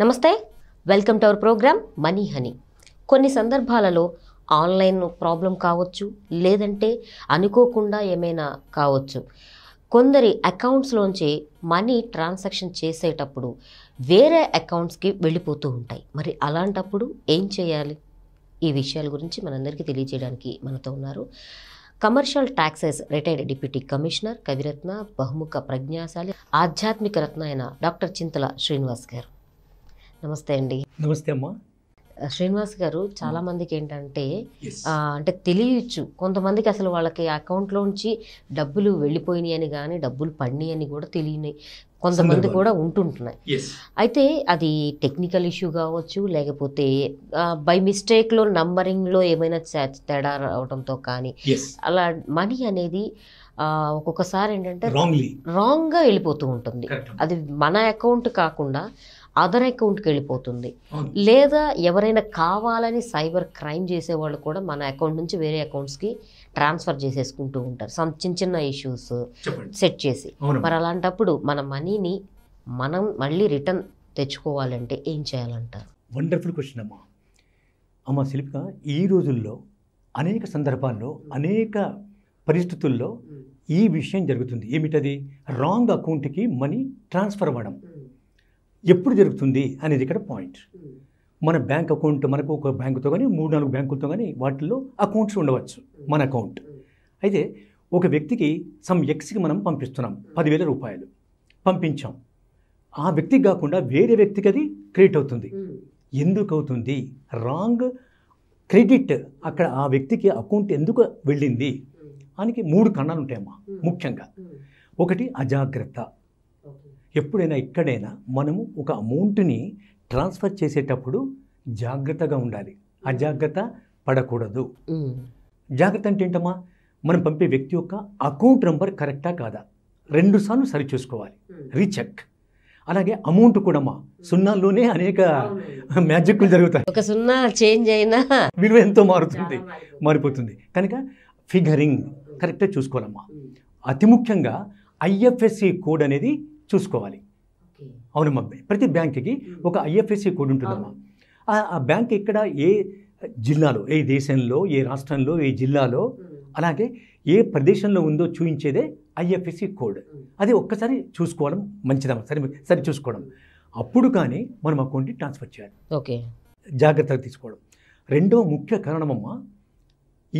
నమస్తే welcome to our program money honey కొన్ని సందర్భాలలో ఆన్లైన్ ప్రాబ్లం కావచ్చు లేదంటే అనుకోకుండా ఏమైనా కావచ్చు కొందరి అకౌంట్స్లోంచి మనీ ట్రాన్సాక్షన్ చేసేటప్పుడు వేరే అకౌంట్స్కి వెళ్ళిపోతూ ఉంటాయి మరి అలాంటప్పుడు ఏం చేయాలి ఈ విషయాల గురించి మనందరికీ తెలియజేయడానికి మనతో ఉన్నారు commercial taxes retired deputy commissioner కవిరత్న బహుముఖ ప్రజ్ఞాశాలి ఆధ్యాత్మిక రత్న అయిన డాక్టర్ చింతల శ్రీనివాస్ గారు నమస్తే అండి నమస్తే అమ్మా శ్రీనివాస్ గారు చాలా మందికి ఏంటంటే అంటే తెలియచ్చు కొంతమందికి అసలు వాళ్ళకి అకౌంట్లోంచి డబ్బులు వెళ్ళిపోయినాయి అని కానీ డబ్బులు పడినాయని అని కూడా తెలియని కొంతమంది కూడా ఉంటుంటున్నాయి అయితే అది టెక్నికల్ ఇష్యూ కావచ్చు లేకపోతే బై మిస్టేక్లో నంబరింగ్లో ఏమైనా తేడా రావడంతో కానీ అలా మనీ అనేది ఒక్కొక్కసారి ఏంటంటే రాంగ్గా వెళ్ళిపోతూ ఉంటుంది అది మన అకౌంట్ కాకుండా అదర్ అకౌంట్కి వెళ్ళిపోతుంది లేదా ఎవరైనా కావాలని సైబర్ క్రైమ్ చేసేవాళ్ళు కూడా మన అకౌంట్ నుంచి వేరే అకౌంట్స్కి ట్రాన్స్ఫర్ చేసేసుకుంటూ ఉంటారు సమ్ చిన్న చిన్న ఇష్యూస్ సెట్ చేసి మరి అలాంటప్పుడు మన మనీని మనం మళ్ళీ రిటర్న్ తెచ్చుకోవాలంటే ఏం చేయాలంటారు వండర్ఫుల్ క్వశ్చన్ అమ్మా అమ్మ శిల్పిక ఈ రోజుల్లో అనేక సందర్భాల్లో అనేక పరిస్థితుల్లో ఈ విషయం జరుగుతుంది ఏమిటది రాంగ్ అకౌంట్కి మనీ ట్రాన్స్ఫర్ అవ్వడం ఎప్పుడు జరుగుతుంది అనేది ఇక్కడ పాయింట్ మన బ్యాంక్ అకౌంట్ మనకు ఒక బ్యాంకుతో కానీ మూడు నాలుగు బ్యాంకులతో కానీ వాటిల్లో అకౌంట్స్ ఉండవచ్చు మన అకౌంట్ అయితే ఒక వ్యక్తికి సమ్ ఎక్స్కి మనం పంపిస్తున్నాం పదివేల రూపాయలు పంపించాం ఆ వ్యక్తికి కాకుండా వేరే వ్యక్తికి అది క్రెడిట్ అవుతుంది ఎందుకు అవుతుంది రాంగ్ క్రెడిట్ అక్కడ ఆ వ్యక్తికి అకౌంట్ ఎందుకు వెళ్ళింది దానికి మూడు కన్నాలు ఉంటాయమ్మా ముఖ్యంగా ఒకటి అజాగ్రత్త ఎప్పుడైనా ఎక్కడైనా మనము ఒక అమౌంట్ని ట్రాన్స్ఫర్ చేసేటప్పుడు జాగ్రత్తగా ఉండాలి అజాగ్రత్త పడకూడదు జాగ్రత్త అంటే ఏంటమ్మా మనం పంపే వ్యక్తి యొక్క అకౌంట్ నెంబర్ కరెక్టా కాదా రెండుసార్లు సరిచూసుకోవాలి రీచెక్ అలాగే అమౌంట్ కూడా మా సున్నాల్లోనే అనేక మ్యాజిక్లు జరుగుతాయి ఒక సున్నా చేంజ్ అయినా విలువ ఎంతో మారుతుంది మారిపోతుంది కనుక ఫిగరింగ్ కరెక్ట్గా చూసుకోవాలమ్మా అతి ముఖ్యంగా ఐఎఫ్ఎస్సి కోడ్ అనేది చూసుకోవాలి అవునమ్మా ప్రతి బ్యాంక్కి ఒక ఐఎఫ్ఎస్సి కోడ్ ఉంటుందమ్మా ఆ బ్యాంక్ ఇక్కడ ఏ జిల్లాలో ఏ దేశంలో ఏ రాష్ట్రంలో ఏ జిల్లాలో అలాగే ఏ ప్రదేశంలో ఉందో చూపించేదే ఐఎఫ్ఎస్సి కోడ్ అది ఒక్కసారి చూసుకోవడం మంచిదమ్మా సరే సరే చూసుకోవడం అప్పుడు కానీ మనం అకౌంట్ని ట్రాన్స్ఫర్ చేయాలి ఓకే జాగ్రత్తగా తీసుకోవడం రెండవ ముఖ్య కారణమమ్మ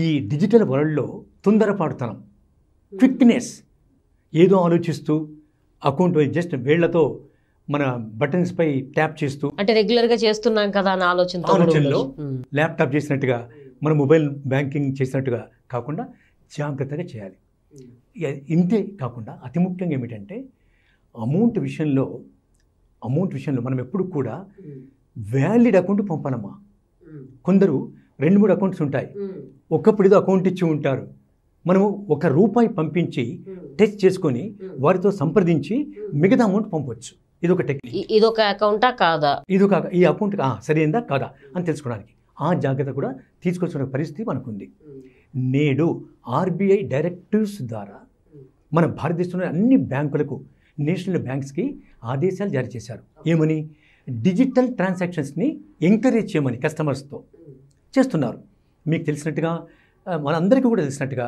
ఈ డిజిటల్ వరల్డ్లో తొందరపాటుతనం క్విక్నెస్ ఏదో ఆలోచిస్తూ అకౌంట్ జస్ట్ వేళ్లతో మన బటన్స్ పై ట్యాప్ చేస్తూ అంటే రెగ్యులర్ గా చేస్తున్నాం కదా అన్న ఆలోచన ఆలోచనలో ల్యాప్టాప్ చేసినట్టుగా మన మొబైల్ బ్యాంకింగ్ చేసినట్టుగా కాకుండా జాగ్రత్తగా చేయాలి ఇంతే కాకుండా అతి ముఖ్యంగా ఏమిటంటే అమౌంట్ విషయంలో అమౌంట్ విషయంలో మనం ఎప్పుడు కూడా వ్యాలిడ్ అకౌంట్ పంపనమ్మా కొందరు రెండు మూడు అకౌంట్స్ ఉంటాయి ఒకప్పుడు ఏదో అకౌంట్ ఇచ్చి ఉంటారు మనము ఒక రూపాయి పంపించి hmm. టెస్ట్ చేసుకొని hmm. వారితో సంప్రదించి hmm. మిగతా అమౌంట్ పంపవచ్చు ఇది ఒక టెక్నిక్ ఇది ఒక అకౌంటా కాదా ఇది ఒక ఈ అకౌంట్ సరైనదా కాదా అని తెలుసుకోవడానికి ఆ జాగ్రత్త కూడా తీసుకొచ్చిన పరిస్థితి మనకుంది నేడు ఆర్బీఐ డైరెక్టివ్స్ ద్వారా మన భారతదేశంలోని అన్ని బ్యాంకులకు నేషనల్ బ్యాంక్స్కి ఆదేశాలు జారీ చేశారు ఏమని డిజిటల్ ట్రాన్సాక్షన్స్ని ఎంకరేజ్ చేయమని కస్టమర్స్తో చేస్తున్నారు మీకు తెలిసినట్టుగా మనందరికీ కూడా తెలిసినట్టుగా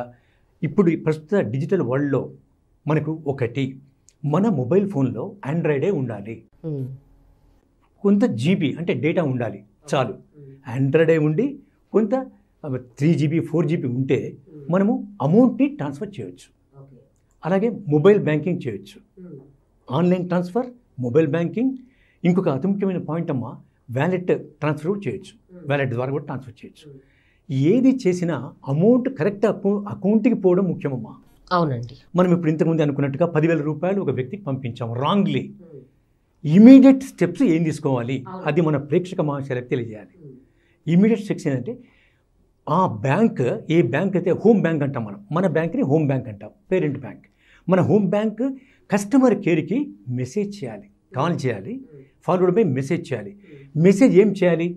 ఇప్పుడు ప్రస్తుత డిజిటల్ వరల్డ్లో మనకు ఒకటి మన మొబైల్ ఫోన్లో ఆండ్రాయిడే ఉండాలి కొంత జీబీ అంటే డేటా ఉండాలి చాలు ఆండ్రాయిడే ఉండి కొంత త్రీ జీబీ ఫోర్ జీబీ ఉంటే మనము అమౌంట్ని ట్రాన్స్ఫర్ చేయొచ్చు అలాగే మొబైల్ బ్యాంకింగ్ చేయొచ్చు ఆన్లైన్ ట్రాన్స్ఫర్ మొబైల్ బ్యాంకింగ్ ఇంకొక అతి ముఖ్యమైన పాయింట్ అమ్మ వ్యాలెట్ ట్రాన్స్ఫర్ చేయొచ్చు వ్యాలెట్ ద్వారా కూడా ట్రాన్స్ఫర్ చేయొచ్చు ఏది చేసినా అమౌంట్ కరెక్ట్ అకౌ అకౌంట్కి పోవడం ముఖ్యమమ్మా అవునండి మనం ఇప్పుడు ఇంతకుముందు అనుకున్నట్టుగా పదివేల రూపాయలు ఒక వ్యక్తికి పంపించాము రాంగ్లీ ఇమీడియట్ స్టెప్స్ ఏం తీసుకోవాలి అది మన ప్రేక్షక మహాశయాలకు తెలియజేయాలి ఇమీడియట్ స్టెప్స్ ఏంటంటే ఆ బ్యాంక్ ఏ బ్యాంక్ అయితే హోమ్ బ్యాంక్ అంటాం మనం మన బ్యాంక్ని హోమ్ బ్యాంక్ అంటాం పేరెంట్ బ్యాంక్ మన హోమ్ బ్యాంక్ కస్టమర్ కేర్కి మెసేజ్ చేయాలి కాల్ చేయాలి ఫార్వర్డ్ బై మెసేజ్ చేయాలి మెసేజ్ ఏం చేయాలి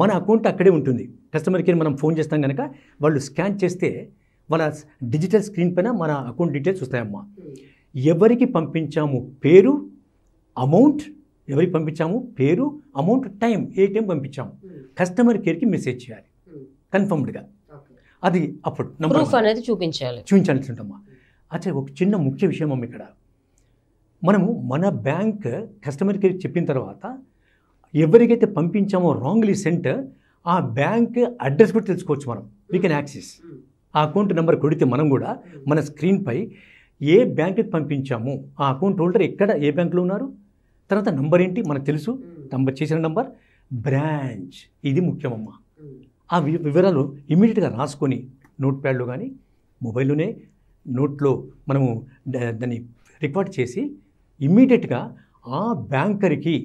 మన అకౌంట్ అక్కడే ఉంటుంది కస్టమర్ కేర్ మనం ఫోన్ చేస్తాం కనుక వాళ్ళు స్కాన్ చేస్తే వాళ్ళ డిజిటల్ స్క్రీన్ పైన మన అకౌంట్ డీటెయిల్స్ వస్తాయమ్మా ఎవరికి పంపించాము పేరు అమౌంట్ ఎవరికి పంపించాము పేరు అమౌంట్ టైం ఏ టైం పంపించాము కస్టమర్ కేర్కి మెసేజ్ చేయాలి కన్ఫర్మ్డ్గా అది అప్పుడు ప్రూఫ్ అనేది చూపించాలి చూపించాల్సి ఉంటమ్మా అచ్చా ఒక చిన్న ముఖ్య విషయం అమ్మ ఇక్కడ మనము మన బ్యాంక్ కస్టమర్ కేర్ చెప్పిన తర్వాత ఎవరికైతే పంపించామో రాంగ్లీ సెంట్ ఆ బ్యాంక్ అడ్రస్ కూడా తెలుసుకోవచ్చు మనం వీ కెన్ యాక్సెస్ ఆ అకౌంట్ నెంబర్ కొడితే మనం కూడా మన స్క్రీన్పై ఏ బ్యాంక్కి పంపించాము ఆ అకౌంట్ హోల్డర్ ఎక్కడ ఏ బ్యాంక్లో ఉన్నారు తర్వాత నంబర్ ఏంటి మనకు తెలుసు నంబర్ చేసిన నంబర్ బ్రాంచ్ ఇది ముఖ్యమమ్మా ఆ వివరాలు ఇమీడియట్గా రాసుకొని నోట్ ప్యాడ్లో కానీ మొబైల్లోనే నోట్లో మనము దాన్ని రికార్డ్ చేసి ఇమీడియట్గా ఆ బ్యాంకర్కి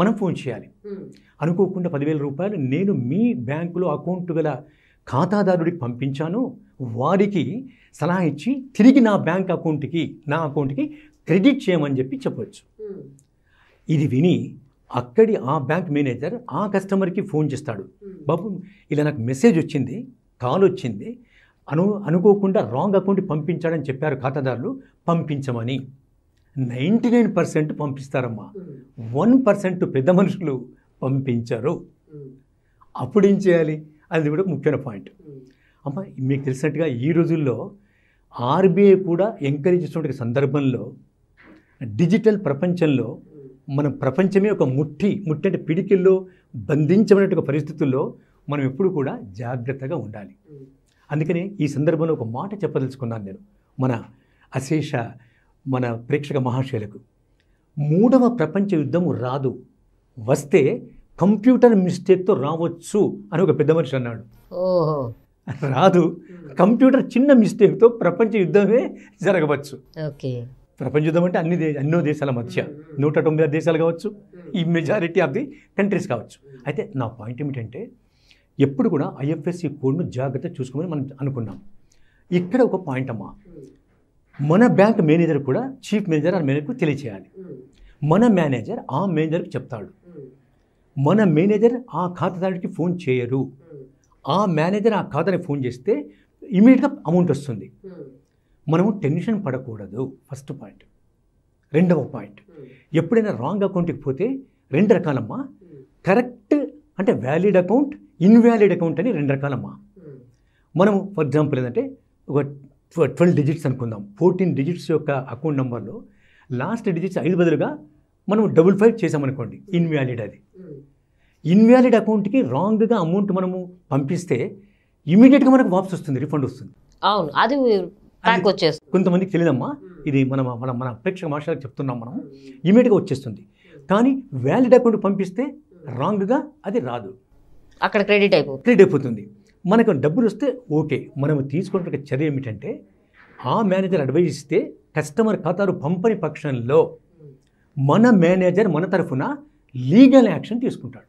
మనం ఫోన్ చేయాలి అనుకోకుండా పదివేల రూపాయలు నేను మీ బ్యాంకులో అకౌంట్ గల ఖాతాదారుడికి పంపించాను వారికి సలహా ఇచ్చి తిరిగి నా బ్యాంక్ అకౌంట్కి నా అకౌంట్కి క్రెడిట్ చేయమని చెప్పి చెప్పవచ్చు ఇది విని అక్కడి ఆ బ్యాంక్ మేనేజర్ ఆ కస్టమర్కి ఫోన్ చేస్తాడు బాబు ఇలా నాకు మెసేజ్ వచ్చింది కాల్ వచ్చింది అను అనుకోకుండా రాంగ్ అకౌంట్ పంపించాడని చెప్పారు ఖాతాదారులు పంపించమని నైంటీ నైన్ పర్సెంట్ పంపిస్తారమ్మా వన్ పర్సెంట్ పెద్ద మనుషులు పంపించరు అప్పుడు ఏం చేయాలి అది కూడా ముఖ్యమైన పాయింట్ అమ్మ మీకు తెలిసినట్టుగా ఈ రోజుల్లో ఆర్బీఐ కూడా ఎంకరేజ్ చేసినటువంటి సందర్భంలో డిజిటల్ ప్రపంచంలో మన ప్రపంచమే ఒక ముట్టి ముట్టి అంటే పిడికిల్లో బంధించబడినటువంటి పరిస్థితుల్లో మనం ఎప్పుడు కూడా జాగ్రత్తగా ఉండాలి అందుకనే ఈ సందర్భంలో ఒక మాట చెప్పదలుచుకున్నాను నేను మన అశేష మన ప్రేక్షక మహాశయులకు మూడవ ప్రపంచ యుద్ధం రాదు వస్తే కంప్యూటర్ మిస్టేక్తో రావచ్చు అని ఒక పెద్ద మనిషి అన్నాడు ఓహో రాదు కంప్యూటర్ చిన్న మిస్టేక్తో ప్రపంచ యుద్ధమే జరగవచ్చు ఓకే ప్రపంచ యుద్ధం అంటే అన్ని ఎన్నో దేశాల మధ్య నూట తొంభై ఆరు దేశాలు కావచ్చు ఈ మెజారిటీ ఆఫ్ ది కంట్రీస్ కావచ్చు అయితే నా పాయింట్ ఏమిటంటే ఎప్పుడు కూడా ఐఎఫ్ఎస్సి కోడ్ను జాగ్రత్త చూసుకోమని మనం అనుకున్నాం ఇక్కడ ఒక పాయింట్ అమ్మా మన బ్యాంక్ మేనేజర్ కూడా చీఫ్ మేనేజర్ ఆ మేనేజర్కు తెలియచేయాలి మన మేనేజర్ ఆ మేనేజర్కి చెప్తాడు మన మేనేజర్ ఆ ఖాతాదారుడికి ఫోన్ చేయరు ఆ మేనేజర్ ఆ ఖాతాని ఫోన్ చేస్తే ఇమీడియట్గా అమౌంట్ వస్తుంది మనము టెన్షన్ పడకూడదు ఫస్ట్ పాయింట్ రెండవ పాయింట్ ఎప్పుడైనా రాంగ్ అకౌంట్కి పోతే రెండు రకాలమ్మా కరెక్ట్ అంటే వ్యాలిడ్ అకౌంట్ ఇన్వ్యాలిడ్ అకౌంట్ అని రెండు రకాలమ్మా మనము ఫర్ ఎగ్జాంపుల్ ఏంటంటే ఒక ట్వెల్వ్ డిజిట్స్ అనుకుందాం ఫోర్టీన్ డిజిట్స్ యొక్క అకౌంట్ నెంబర్లో లాస్ట్ డిజిట్స్ ఐదు బదులుగా మనం డబుల్ ఫైవ్ చేసామనుకోండి ఇన్వాలిడ్ అది ఇన్వాలిడ్ అకౌంట్కి రాంగ్గా అమౌంట్ మనము పంపిస్తే ఇమీడియట్గా మనకు వాపస్ వస్తుంది రిఫండ్ వస్తుంది అవును అది వచ్చేస్తుంది కొంతమందికి తెలియదమ్మా hmm. ఇది మనం మన మన ప్రేక్షక మాషాలకు చెప్తున్నాం మనం ఇమీడియట్గా వచ్చేస్తుంది కానీ వ్యాలిడ్ అకౌంట్ పంపిస్తే రాంగ్గా hmm. అది రాదు అక్కడ క్రెడిట్ అయిపోతుంది క్రెడిట్ అయిపోతుంది మనకు డబ్బులు వస్తే ఓకే మనం తీసుకున్న చర్య ఏమిటంటే ఆ మేనేజర్ అడ్వైజ్ ఇస్తే కస్టమర్ ఖాతాలు పంపని పక్షంలో మన మేనేజర్ మన తరఫున లీగల్ యాక్షన్ తీసుకుంటాడు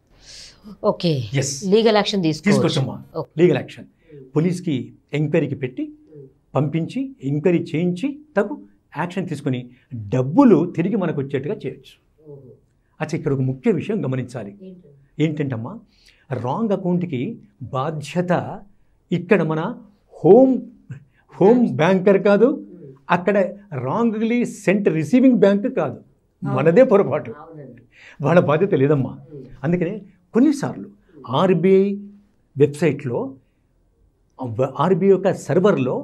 ఓకే ఎస్ లీగల్ యాక్షన్ తీసుకోవచ్చమ్మా లీగల్ యాక్షన్ పోలీస్కి ఎంక్వైరీకి పెట్టి పంపించి ఎంక్వైరీ చేయించి తగు యాక్షన్ తీసుకుని డబ్బులు తిరిగి మనకు వచ్చేట్టుగా చేయొచ్చు అచ్చా ఇక్కడ ఒక ముఖ్య విషయం గమనించాలి ఏంటంటమ్మా రాంగ్ అకౌంట్కి బాధ్యత ఇక్కడ మన హోమ్ హోమ్ బ్యాంకర్ కాదు అక్కడ రాంగ్లీ సెంట్ రిసీవింగ్ బ్యాంక్ కాదు మనదే పొరపాటు వాళ్ళ బాధ్యత లేదమ్మా అందుకనే కొన్నిసార్లు ఆర్బీఐ వెబ్సైట్లో ఆర్బీఐ యొక్క సర్వర్లో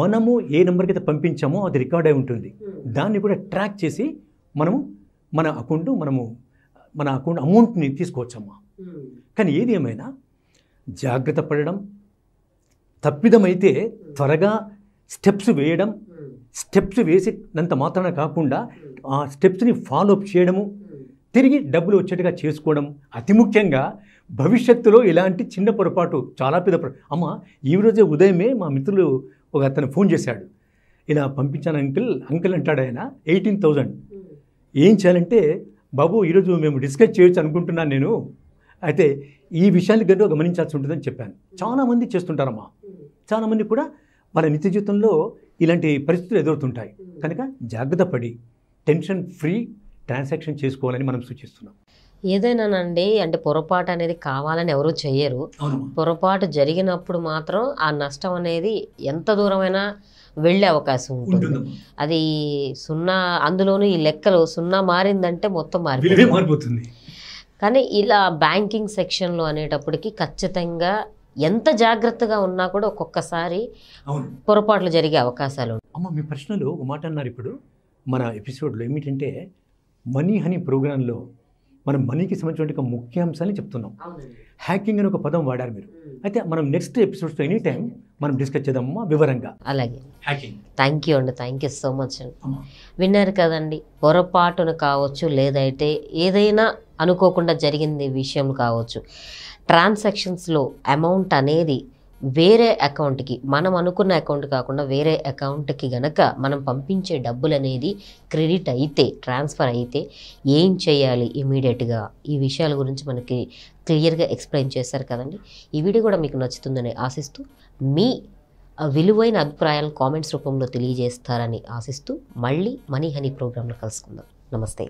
మనము ఏ నెంబర్కి అయితే పంపించామో అది రికార్డ్ అయి ఉంటుంది దాన్ని కూడా ట్రాక్ చేసి మనము మన అకౌంట్ మనము మన అకౌంట్ అమౌంట్ని తీసుకోవచ్చమ్మా కానీ ఏది ఏమైనా జాగ్రత్త పడడం తప్పిదమైతే త్వరగా స్టెప్స్ వేయడం స్టెప్స్ వేసినంత మాత్రమే కాకుండా ఆ స్టెప్స్ని ఫాలోఅప్ చేయడము తిరిగి డబ్బులు వచ్చేట్టుగా చేసుకోవడం అతి ముఖ్యంగా భవిష్యత్తులో ఇలాంటి చిన్న పొరపాటు చాలా పెద్ద అమ్మ ఈరోజే ఉదయమే మా మిత్రులు ఒక అతను ఫోన్ చేశాడు ఇలా పంపించాను అంకిల్ అంకిల్ అంటాడు ఆయన ఎయిటీన్ థౌజండ్ ఏం చేయాలంటే బాబు ఈరోజు మేము డిస్కస్ చేయొచ్చు అనుకుంటున్నాను నేను అయితే ఈ విషయాన్ని గనుక గమనించాల్సి ఉంటుందని చెప్పాను చాలామంది చేస్తుంటారమ్మా చాలామంది కూడా వాళ్ళ నిత్య జీవితంలో ఇలాంటి పరిస్థితులు ఎదురుతుంటాయి కనుక జాగ్రత్త పడి టెన్షన్ ఫ్రీ ట్రాన్సాక్షన్ చేసుకోవాలని మనం సూచిస్తున్నాం ఏదైనానండి అంటే పొరపాటు అనేది కావాలని ఎవరు చేయరు పొరపాటు జరిగినప్పుడు మాత్రం ఆ నష్టం అనేది ఎంత దూరమైనా వెళ్ళే అవకాశం ఉంటుంది అది సున్నా అందులోనూ ఈ లెక్కలు సున్నా మారిందంటే మొత్తం మారిపోతుంది కానీ ఇలా బ్యాంకింగ్ సెక్షన్లో అనేటప్పటికీ ఖచ్చితంగా ఎంత జాగ్రత్తగా ఉన్నా కూడా ఒక్కొక్కసారి పొరపాట్లు జరిగే అవకాశాలు అమ్మ మీ ప్రశ్నలు ఒక మాట అన్నారు ఇప్పుడు మన ఎపిసోడ్లో ఏమిటంటే మనీ హనీ ప్రోగ్రాంలో మనం మనీకి సంబంధించిన ముఖ్యాంశాన్ని చెప్తున్నాం హ్యాకింగ్ అని ఒక పదం వాడారు మీరు అయితే మనం నెక్స్ట్ ఎపిసోడ్స్ ఎనీ టైం మనం డిస్కస్ చేద్దామా వివరంగా అలాగే హ్యాకింగ్ థ్యాంక్ యూ అండి థ్యాంక్ యూ సో మచ్ అండి విన్నారు కదండి పొరపాటును కావచ్చు లేదైతే ఏదైనా అనుకోకుండా జరిగింది విషయం కావచ్చు ట్రాన్సాక్షన్స్లో అమౌంట్ అనేది వేరే అకౌంట్కి మనం అనుకున్న అకౌంట్ కాకుండా వేరే అకౌంట్కి గనక మనం పంపించే డబ్బులు అనేది క్రెడిట్ అయితే ట్రాన్స్ఫర్ అయితే ఏం చేయాలి ఇమీడియట్గా ఈ విషయాల గురించి మనకి క్లియర్గా ఎక్స్ప్లెయిన్ చేశారు కదండి ఈ వీడియో కూడా మీకు నచ్చుతుందని ఆశిస్తూ మీ విలువైన అభిప్రాయాలను కామెంట్స్ రూపంలో తెలియజేస్తారని ఆశిస్తూ మళ్ళీ మనీ హనీ ప్రోగ్రాంలో కలుసుకుందాం నమస్తే